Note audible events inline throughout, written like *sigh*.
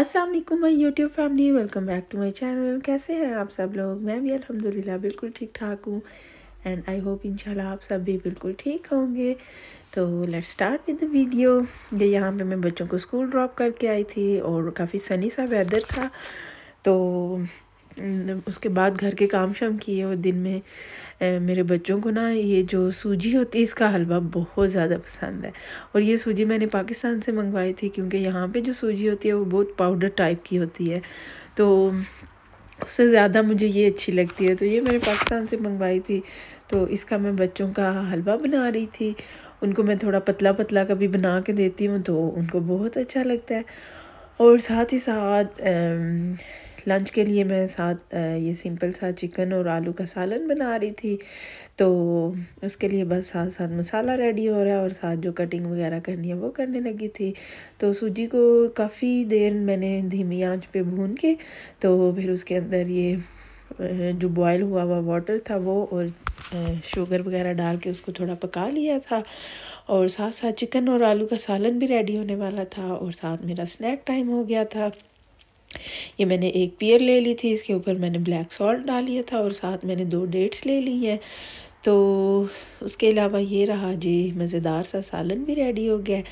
अस्सलाम वालेकुम my YouTube family welcome back to my channel कैसे हैं आप सब लोग मैं भी अल्हम्दुलिल्लाह बिल्कुल ठीक ठाक हूँ एंड आई होप इंशाल्लाह आप सब भी बिल्कुल ठीक होंगे तो let's start with the video ये यहाँ पे मैं बच्चों को स्कूल ड्रॉप करके आई थी और काफ़ी सनी सा वेदर था तो उसके बाद घर के काम शाम किए और दिन में ए, मेरे बच्चों को ना ये जो सूजी होती है इसका हलवा बहुत ज़्यादा पसंद है और ये सूजी मैंने पाकिस्तान से मंगवाई थी क्योंकि यहाँ पे जो सूजी होती है वो बहुत पाउडर टाइप की होती है तो उससे ज़्यादा मुझे ये अच्छी लगती है तो ये मैंने पाकिस्तान से मंगवाई थी तो इसका मैं बच्चों का हलवा बना रही थी उनको मैं थोड़ा पतला पतला कभी बना के देती हूँ तो उनको बहुत अच्छा लगता है और साथ ही साथ लंच के लिए मैं साथ ये सिंपल सा चिकन और आलू का सालन बना रही थी तो उसके लिए बस साथ साथ मसाला रेडी हो रहा है और साथ जो कटिंग वगैरह करनी है वो करने लगी थी तो सूजी को काफ़ी देर मैंने धीमी आंच पे भून के तो फिर उसके अंदर ये जो बॉयल हुआ हुआ वाटर था वो और शुगर वगैरह डाल के उसको थोड़ा पका लिया था और साथ साथ चिकन और आलू का सालन भी रेडी होने वाला था और साथ मेरा स्नैक टाइम हो गया था ये मैंने एक पियर ले ली थी इसके ऊपर मैंने ब्लैक सॉल्ट डाल लिया था और साथ मैंने दो डेट्स ले ली हैं तो उसके अलावा ये रहा जी मज़ेदार सा सालन भी रेडी हो गया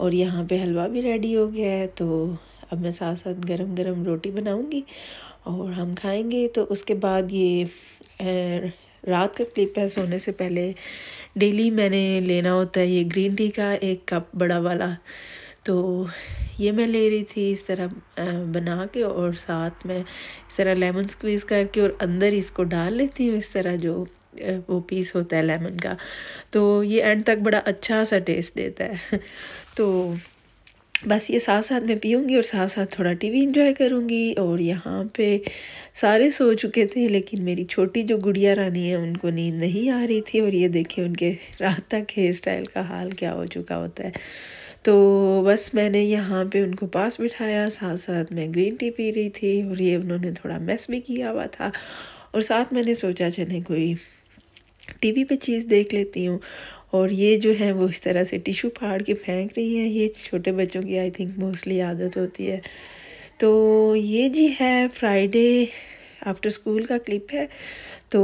और यहाँ पे हलवा भी रेडी हो गया है तो अब मैं साथ साथ गरम गरम रोटी बनाऊँगी और हम खाएंगे तो उसके बाद ये रात का क्लिप है सोने से पहले डेली मैंने लेना होता है ये ग्रीन टी का एक कप बड़ा वाला तो ये मैं ले रही थी इस तरह बना के और साथ में इस तरह लेमन स्क्वीज़ करके और अंदर इसको डाल लेती हूँ इस तरह जो वो पीस होता है लेमन का तो ये एंड तक बड़ा अच्छा सा टेस्ट देता है *laughs* तो बस ये साथ साथ मैं पीऊँगी और साथ साथ थोड़ा टीवी इंजॉय करूँगी और यहाँ पे सारे सो चुके थे लेकिन मेरी छोटी जो गुड़िया रानी है उनको नींद नहीं आ रही थी और ये देखिए उनके रात तक हेयर स्टाइल का हाल क्या हो चुका होता है तो बस मैंने यहाँ पे उनको पास बिठाया साथ साथ मैं ग्रीन टी पी रही थी और ये उन्होंने थोड़ा मेस भी किया हुआ था और साथ मैंने सोचा चले कोई टीवी पे चीज़ देख लेती हूँ और ये जो है वो इस तरह से टिशू फाड़ के फेंक रही है ये छोटे बच्चों की आई थिंक मोस्टली आदत होती है तो ये जी है फ्राइडे आफ्टर स्कूल का क्लिप है तो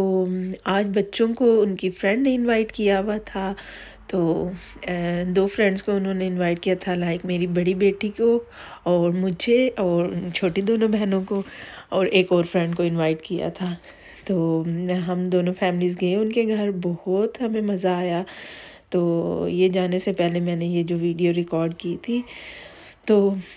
आज बच्चों को उनकी फ्रेंड ने इनवाइट किया हुआ था तो दो फ्रेंड्स को उन्होंने इनवाइट किया था लाइक मेरी बड़ी बेटी को और मुझे और छोटी दोनों बहनों को और एक और फ्रेंड को इनवाइट किया था तो हम दोनों फैमिलीज़ गए उनके घर बहुत हमें मज़ा आया तो ये जाने से पहले मैंने ये जो वीडियो रिकॉर्ड की थी तो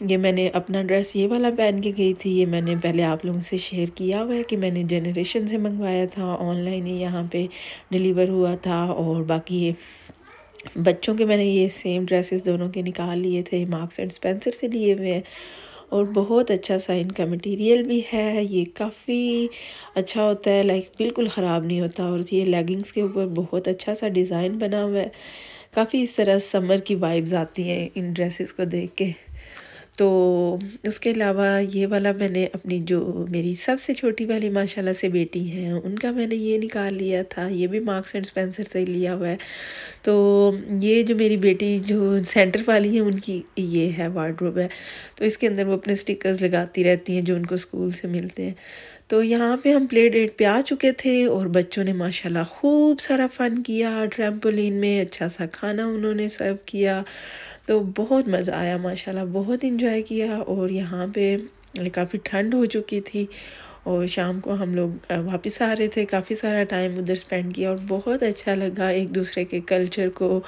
ये मैंने अपना ड्रेस ये वाला पहन के गई थी ये मैंने पहले आप लोगों से शेयर किया हुआ है कि मैंने जनरेशन से मंगवाया था ऑनलाइन ही यहाँ पे डिलीवर हुआ था और बाकी ये बच्चों के मैंने ये सेम ड्रेसेस दोनों के निकाल लिए थे मार्क्स एंड स्पेंसर से लिए हुए हैं और बहुत अच्छा सा इनका मटेरियल भी है ये काफ़ी अच्छा होता है लाइक बिल्कुल ख़राब नहीं होता और ये लेगिंग्स के ऊपर बहुत अच्छा सा डिज़ाइन बना हुआ है काफ़ी इस तरह समर की वाइब्स आती हैं इन ड्रेसेस को देख के तो उसके अलावा ये वाला मैंने अपनी जो मेरी सबसे छोटी वाली माशाल्लाह से बेटी हैं उनका मैंने ये निकाल लिया था ये भी मार्क्स एंड स्पेंसर से लिया हुआ है तो ये जो मेरी बेटी जो सेंटर वाली है उनकी ये है वार्ड्रोब है तो इसके अंदर वो अपने स्टिकर्स लगाती रहती हैं जो उनको स्कूल से मिलते हैं तो यहाँ पे हम प्ले डेट पे आ चुके थे और बच्चों ने माशाल्लाह खूब सारा फ़न किया ट्रैम्पोलिन में अच्छा सा खाना उन्होंने सर्व किया तो बहुत मज़ा आया माशाल्लाह बहुत इन्जॉय किया और यहाँ पे काफ़ी ठंड हो चुकी थी और शाम को हम लोग वापस आ रहे थे काफ़ी सारा टाइम उधर स्पेंड किया और बहुत अच्छा लगा एक दूसरे के कल्चर को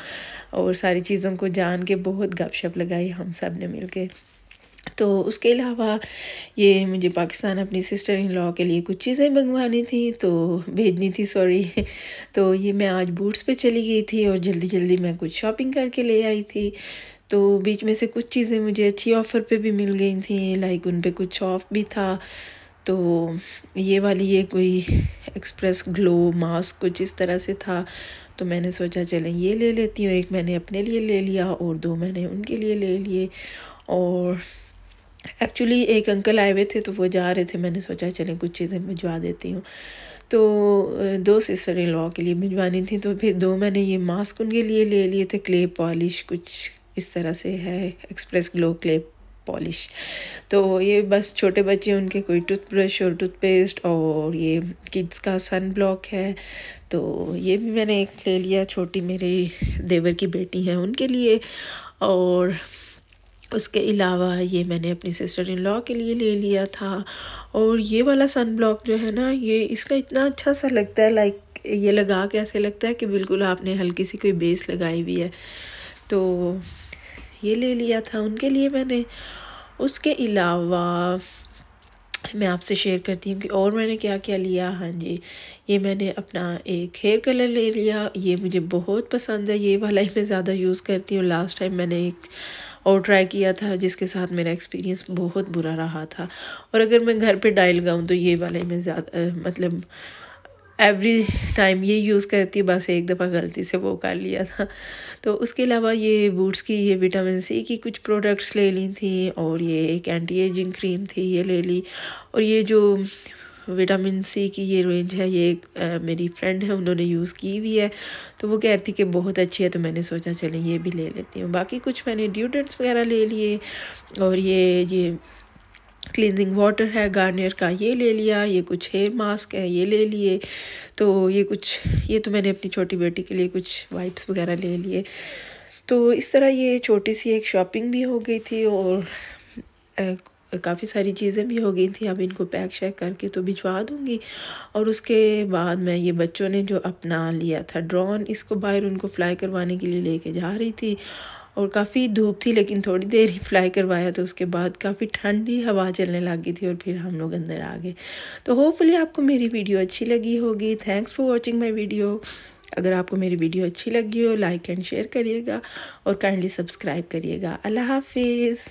और सारी चीज़ों को जान के बहुत गपशप लगाई हम सब ने मिल के तो उसके अलावा ये मुझे पाकिस्तान अपनी सिस्टर इन लॉ के लिए कुछ चीज़ें मंगवानी थी तो भेजनी थी सॉरी *laughs* तो ये मैं आज बूट्स पे चली गई थी और जल्दी जल्दी मैं कुछ शॉपिंग करके ले आई थी तो बीच में से कुछ चीज़ें मुझे अच्छी ऑफ़र पे भी मिल गई थी लाइक उन पर कुछ ऑफ भी था तो ये वाली ये कोई एक्सप्रेस ग्लो मास्क कुछ इस तरह से था तो मैंने सोचा चलें ये ले लेती हूँ एक मैंने अपने लिए ले लिया और दो मैंने उनके लिए ले लिए और एक्चुअली एक अंकल आए हुए थे तो वो जा रहे थे मैंने सोचा चलें कुछ चीज़ें भिजवा देती हूँ तो दो सिस्टर इन लॉ के लिए भिजवानी थी तो फिर दो मैंने ये मास्क उनके लिए ले लिए थे क्ले पॉलिश कुछ इस तरह से है एक्सप्रेस ग्लो क्ले पॉलिश तो ये बस छोटे बच्चे उनके कोई टूथब्रश और टूथपेस्ट और ये किड्स का सन ब्लॉक है तो ये भी मैंने एक ले लिया छोटी मेरी देवर की बेटी है उनके लिए और उसके अलावा ये मैंने अपनी सिस्टर इन लॉ के लिए ले लिया था और ये वाला सन ब्लॉक जो है ना ये इसका इतना अच्छा सा लगता है लाइक ये लगा के ऐसे लगता है कि बिल्कुल आपने हल्की सी कोई बेस लगाई हुई है तो ये ले लिया था उनके लिए मैंने उसके अलावा मैं आपसे शेयर करती हूँ कि और मैंने क्या क्या लिया हाँ जी ये मैंने अपना एक हेयर कलर ले लिया ये मुझे बहुत पसंद है ये वाला ही मैं ज़्यादा यूज़ करती हूँ लास्ट टाइम मैंने एक और ट्राई किया था जिसके साथ मेरा एक्सपीरियंस बहुत बुरा रहा था और अगर मैं घर पे डायल गाऊँ तो ये वाला ही मैं ज़्यादा मतलब एवरी टाइम ये यूज़ करती बस एक दफ़ा गलती से वो कर लिया था तो उसके अलावा ये बूट्स की ये विटामिन सी की कुछ प्रोडक्ट्स ले ली थी और ये एक एंटी एजिंग क्रीम थी ये ले ली और ये जो विटामिन सी की ये रेंज है ये आ, मेरी फ्रेंड है उन्होंने यूज़ की हुई है तो वो कहती कि बहुत अच्छी है तो मैंने सोचा चले ये भी ले लेती हूँ बाकी कुछ मैंने ड्यूडेंट्स वगैरह ले लिए और ये ये क्लिनजिंग वाटर है गार्नियर का ये ले लिया ये कुछ हेयर मास्क है ये ले लिए तो ये कुछ ये तो मैंने अपनी छोटी बेटी के लिए कुछ वाइप्स वगैरह ले लिए तो इस तरह ये छोटी सी एक शॉपिंग भी हो गई थी और काफ़ी सारी चीज़ें भी हो गई थी अब इनको पैक शैक करके तो भिजवा दूँगी और उसके बाद मैं ये बच्चों ने जो अपना लिया था ड्रोन इसको बाहर उनको फ्लाई करवाने के लिए लेके जा रही थी और काफ़ी धूप थी लेकिन थोड़ी देर ही फ्लाई करवाया तो उसके बाद काफ़ी ठंडी हवा चलने लगी थी और फिर हम लोग अंदर आ गए तो होपफुली आपको मेरी वीडियो अच्छी लगी होगी thanks for watching my video अगर आपको मेरी वीडियो अच्छी लगी हो लाइक एंड शेयर करिएगा और काइंडली सब्सक्राइब करिएगा अल्लाह हाफिज़